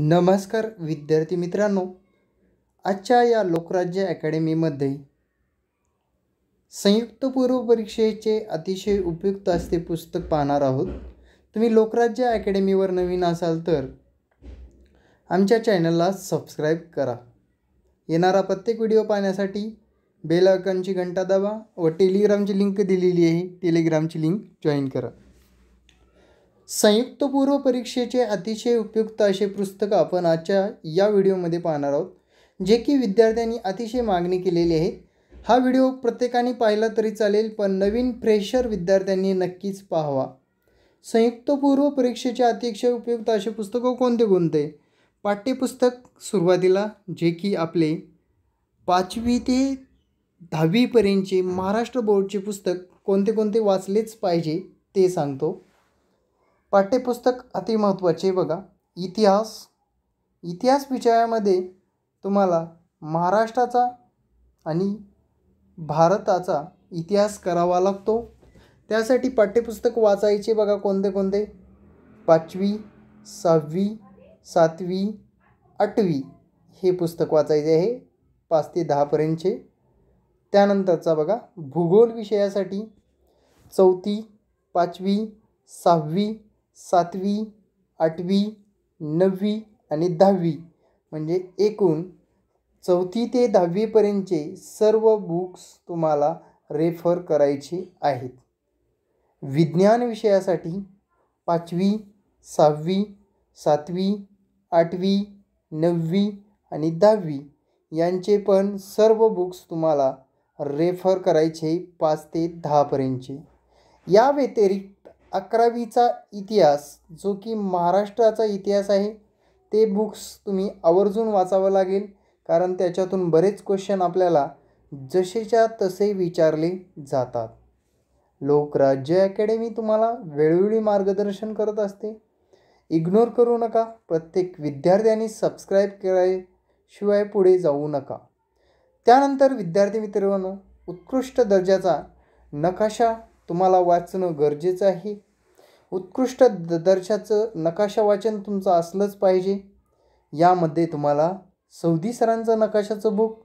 नमस्कार विद्यार्थी मित्रांनो आजच्या या लोकराज्य अकॅडमीमध्ये संयुक्त पूर्व परीक्षेचे अतिशय उपयुक्त असते पुस्तक पाहणार आहोत तुम्ही लोकराज्य अकॅडमीवर नवीन असाल तर आमच्या चॅनलला सबस्क्राईब करा येणारा प्रत्येक व्हिडिओ पाहण्यासाठी बेल आयकॉनची घंटा दाबा व टेलिग्रामची लिंक दिलेली आहे टेलिग्रामची लिंक जॉईन करा संयुक्त पूर्व परीक्षेचे अतिशय उपयुक्त असे पुस्तक आपण आजच्या या व्हिडिओमध्ये पाहणार आहोत जे की विद्यार्थ्यांनी अतिशय मागणी केलेली आहे हा व्हिडिओ प्रत्येकाने पाहिला तरी चालेल पण नवीन फ्रेशर विद्यार्थ्यांनी नक्कीच पाहावा संयुक्त पूर्व परीक्षेचे अतिशय उपयुक्त असे पुस्तकं कोणते कोणते पाठ्यपुस्तक सुरुवातीला जे की आपले पाचवी ते दहावीपर्यंतचे महाराष्ट्र बोर्डचे पुस्तक कोणते कोणते वाचलेच पाहिजे ते सांगतो पाठ्यपुस्तक अतिमहत्त्वाचे बघा इतिहास इतिहास विषयामध्ये तुम्हाला महाराष्ट्राचा आणि भारताचा इतिहास करावा लागतो त्यासाठी पाठ्यपुस्तक वाचायचे बघा कोणते कोणते पाचवी सहावी सातवी आठवी हे पुस्तक वाचायचे आहे पाच ते दहापर्यंतचे त्यानंतरचा बघा भूगोल विषयासाठी चौथी पाचवी सहावी सातवी आठवी नववी आणि दहावी म्हणजे एकूण चौथी ते दहावीपर्यंतचे सर्व बुक्स तुम्हाला रेफर करायचे आहेत विज्ञान विषयासाठी पाचवी सहावी सातवी आठवी नववी आणि दहावी यांचे पण सर्व बुक्स तुम्हाला रेफर करायचे पाच ते दहापर्यंतचे या व्यतिरिक्त अकरावीचा इतिहास जो की महाराष्ट्राचा इतिहास आहे ते बुक्स तुम्ही आवर्जून वाचावं लागेल कारण त्याच्यातून बरेच क्वेश्चन आपल्याला जसेच्या तसे विचारले जातात लोकराज्य अकॅडमी तुम्हाला वेळोवेळी मार्गदर्शन करत असते इग्नोर करू नका प्रत्येक विद्यार्थ्यांनी सबस्क्राईब कराय शिवाय पुढे जाऊ नका त्यानंतर विद्यार्थी मित्रांनो उत्कृष्ट दर्जाचा नकाशा तुम्हाला वाचणं गरजेचं आहे उत्कृष्ट द दर्जाचं नकाशा वाचन तुमचं असलंच पाहिजे यामध्ये तुम्हाला सौदी सरांचं नकाशाचं बुक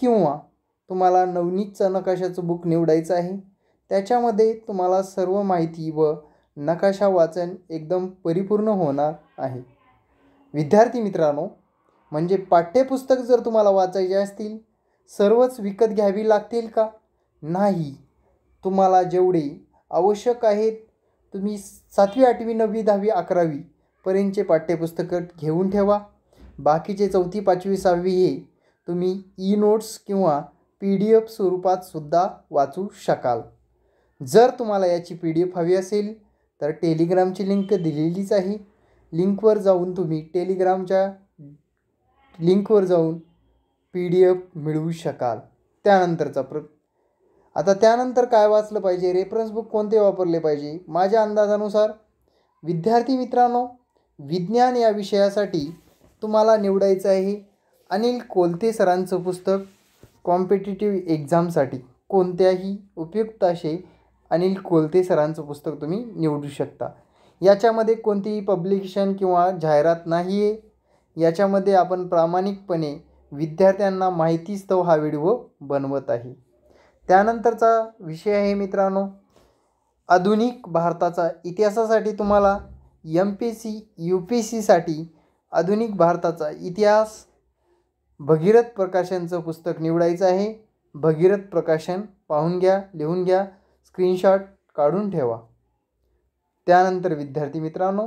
किंवा तुम्हाला नवनीतचं नकाशाचं बुक निवडायचं आहे त्याच्यामध्ये तुम्हाला सर्व माहिती व नकाशा वाचन एकदम परिपूर्ण होणार आहे विद्यार्थी मित्रांनो म्हणजे पाठ्यपुस्तक जर तुम्हाला वाचायचे असतील सर्वच विकत घ्यावी लागतील का नाही तुम्हाला जेवढे आवश्यक आहेत तुम्ही सातवी आठवी नववी दहावी अकरावी पर्यंतचे पाठ्यपुस्तकं घेऊन ठेवा बाकीचे चौथी पाचवी सहावी हे तुम्ही ई नोट्स किंवा पी डी एफ स्वरूपात सुद्धा वाचू शकाल जर तुम्हाला याची पी डी एफ हवी असेल तर टेलिग्रामची लिंक दिलेलीच आहे लिंकवर जाऊन तुम्ही टेलिग्रामच्या लिंकवर जाऊन पी डी एफ मिळवू शकाल त्यानंतरचा प्र आता त्यानंतर काय वाचलं पाहिजे रेफरन्स बुक कोणते वापरले पाहिजे माझ्या अंदाजानुसार विद्यार्थी मित्रांनो विज्ञान या विषयासाठी तुम्हाला निवडायचं आहे अनिल कोलते सरांचं पुस्तक कॉम्पिटेटिव्ह एक्झामसाठी कोणत्याही उपयुक्त असे अनिल कोलते सरांचं पुस्तक तुम्ही निवडू शकता याच्यामध्ये कोणतीही पब्लिकेशन किंवा जाहिरात नाही आहे याच्यामध्ये आपण प्रामाणिकपणे विद्यार्थ्यांना माहितीस्तव हा व्हिडिओ बनवत आहे त्यानंतरचा विषय आहे मित्रांनो आधुनिक भारताचा इतिहासासाठी तुम्हाला M P C U P सीसाठी आधुनिक भारताचा इतिहास भगीरथ प्रकाशनचं पुस्तक निवडायचं आहे भगीरथ प्रकाशन पाहून घ्या लिहून घ्या स्क्रीनशॉट काढून ठेवा त्यानंतर विद्यार्थी मित्रांनो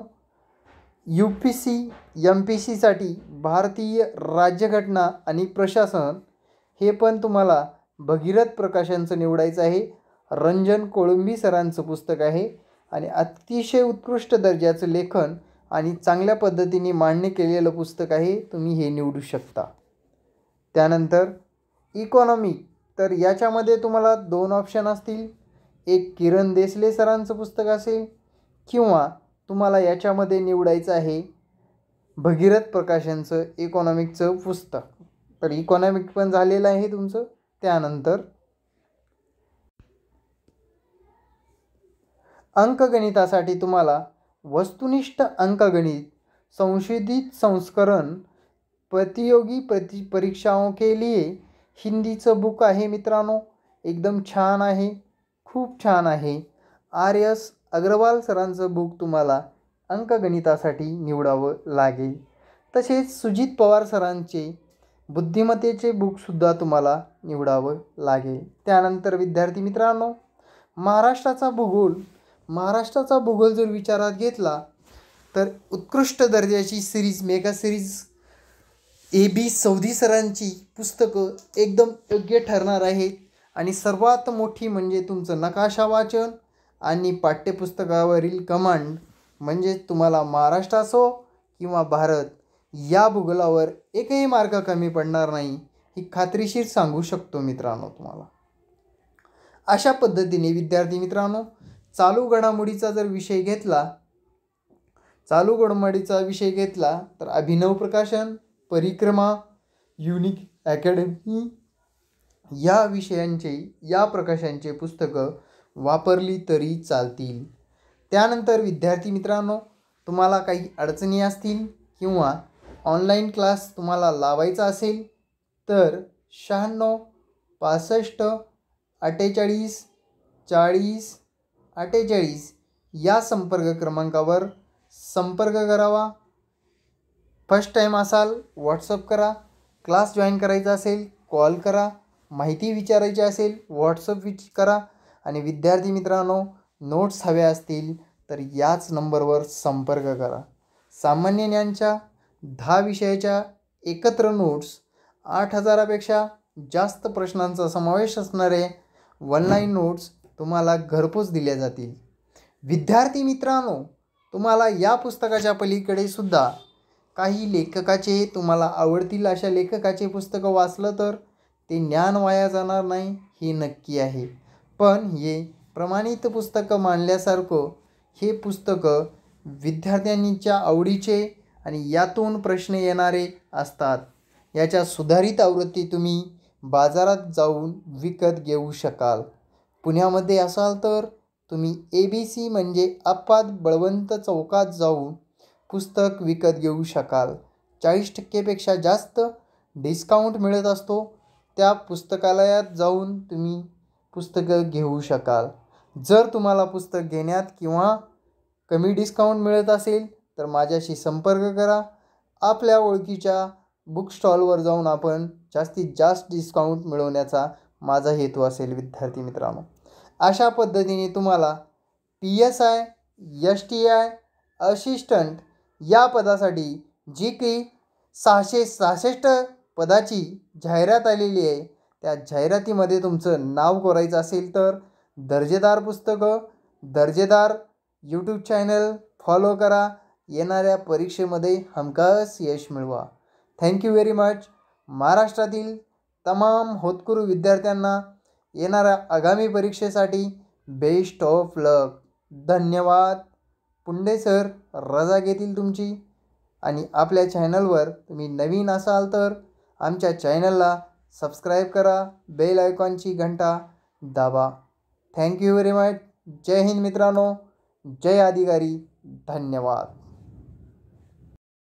U P C M P सीसाठी भारतीय राज्यघटना आणि प्रशासन हे पण तुम्हाला भगीरथ प्रकाशांचं निवडायचं आहे रंजन कोळंबी सरांचं पुस्तक आहे आणि अतिशय उत्कृष्ट दर्जाचं लेखन आणि चांगल्या पद्धतीने मांडणी केलेलं पुस्तक आहे तुम्ही हे निवडू शकता त्यानंतर इकॉनॉमी तर याच्यामध्ये तुम्हाला दोन ऑप्शन असतील एक किरण देसले सरांचं पुस्तक असेल किंवा तुम्हाला याच्यामध्ये निवडायचं आहे भगीरथ प्रकाशांचं इकॉनॉमिकचं पुस्तक तर इकॉनॉमिक पण झालेलं आहे तुमचं त्यानंतर अंकगणितासाठी तुम्हाला वस्तुनिष्ठ अंकगणित संशोधित संस्करण प्रतियोगी प्रति परीक्षाओं के लिए हिंदीचं बुक आहे मित्रांनो एकदम छान आहे खूप छान आहे आर एस अग्रवाल सरांचं बुक तुम्हाला अंकगणितासाठी निवडावं लागेल तसेच सुजित पवार सरांचे बुद्धिमत्तेचे बुकसुद्धा तुम्हाला निवडावं लागेल त्यानंतर विद्यार्थी मित्रांनो महाराष्ट्राचा भूगोल महाराष्ट्राचा भूगोल जर विचारात घेतला तर उत्कृष्ट दर्जाची series mega series A B सौदी सरांची पुस्तकं एकदम योग्य ठरणार आहेत आणि सर्वात मोठी म्हणजे तुमचं नकाशा वाचन आणि पाठ्यपुस्तकावरील कमांड म्हणजे तुम्हाला महाराष्ट्र असो किंवा भारत या भूगोलावर एकही मार्ग कमी पडणार नाही ही खात्रीशीर सांगू शकतो मित्रांनो तुम्हाला अशा पद्धतीने विद्यार्थी मित्रांनो चालू घडामोडीचा जर विषय घेतला चालू घडामोडीचा विषय घेतला तर अभिनव प्रकाशन परिक्रमा युनिक अकॅडमी या विषयांचे या प्रकाशांचे पुस्तकं वापरली तरी चालतील त्यानंतर विद्यार्थी मित्रांनो तुम्हाला काही अडचणी असतील किंवा ऑनलाईन क्लास तुम्हाला लावायचा असेल तर शहाण्णव पासष्ट अठ्ठेचाळीस चाळीस अठ्ठेचाळीस या संपर्क क्रमांकावर संपर्क करावा फर्स्ट टाईम असाल व्हॉट्सअप करा क्लास जॉईन करायचा असेल कॉल करा माहिती विचारायची असेल व्हॉट्सअप विच करा आणि विद्यार्थी मित्रांनो नोट्स हवे असतील तर याच नंबरवर संपर्क करा सामान्य ज्ञानच्या दहा विषयाच्या एकत्र नोट्स आठ हजारापेक्षा जास्त प्रश्नांचा समावेश असणारे ऑनलाईन नोट्स तुम्हाला घरपोच दिल्या जातील विद्यार्थी मित्रांनो तुम्हाला या पुस्तकाच्या पलीकडे सुद्धा काही लेखकाचे तुम्हाला आवडतील अशा लेखकाचे पुस्तकं वाचलं तर ते ज्ञान वाया जाणार नाही हे नक्की आहे पण हे प्रमाणित पुस्तकं मानल्यासारखं हे पुस्तकं विद्यार्थ्यांच्या आवडीचे आणि यातून प्रश्न येणारे असतात याच्या सुधारित आवृत्ती तुम्ही बाजारात जाऊन विकत घेऊ शकाल पुण्यामध्ये असाल तर तुम्ही ए बी सी म्हणजे आपात बळवंत चौकात जाऊन पुस्तक विकत घेऊ शकाल चाळीस टक्केपेक्षा जास्त डिस्काउंट मिळत असतो त्या पुस्तकालयात जाऊन तुम्ही पुस्तकं घेऊ शकाल जर तुम्हाला पुस्तक घेण्यात किंवा कमी डिस्काउंट मिळत असेल तर माझ्याशी संपर्क करा आपल्या ओळखीच्या बुक स्टॉलवर जाऊन आपण जास्तीत जास्त डिस्काउंट मिळवण्याचा माझा हेतू असेल विद्यार्थी मित्रांनो अशा पद्धतीने तुम्हाला P S I S T I assistant या पदासाठी जी काही सहाशे सहासष्ट पदाची जाहिरात आलेली आहे त्या जाहिरातीमध्ये तुमचं नाव कोरायचं असेल तर दर्जेदार पुस्तकं दर्जेदार यूट्यूब चॅनल फॉलो करा येणाऱ्या परीक्षेमध्ये हमखास यश मिळवा थँक्यू व्हेरी मच महाराष्ट्रातील तमाम होतकुरू विद्यार्थ्यांना येणाऱ्या आगामी परीक्षेसाठी बेस्ट ऑफ लक धन्यवाद पुंडे सर रजा घेतील तुमची आणि आपल्या चॅनलवर तुम्ही नवीन असाल तर आमच्या चॅनलला सबस्क्राईब करा बेल आयकॉनची घंटा दाबा थँक्यू व्हेरी मच जय हिंद मित्रांनो जय अधिकारी धन्यवाद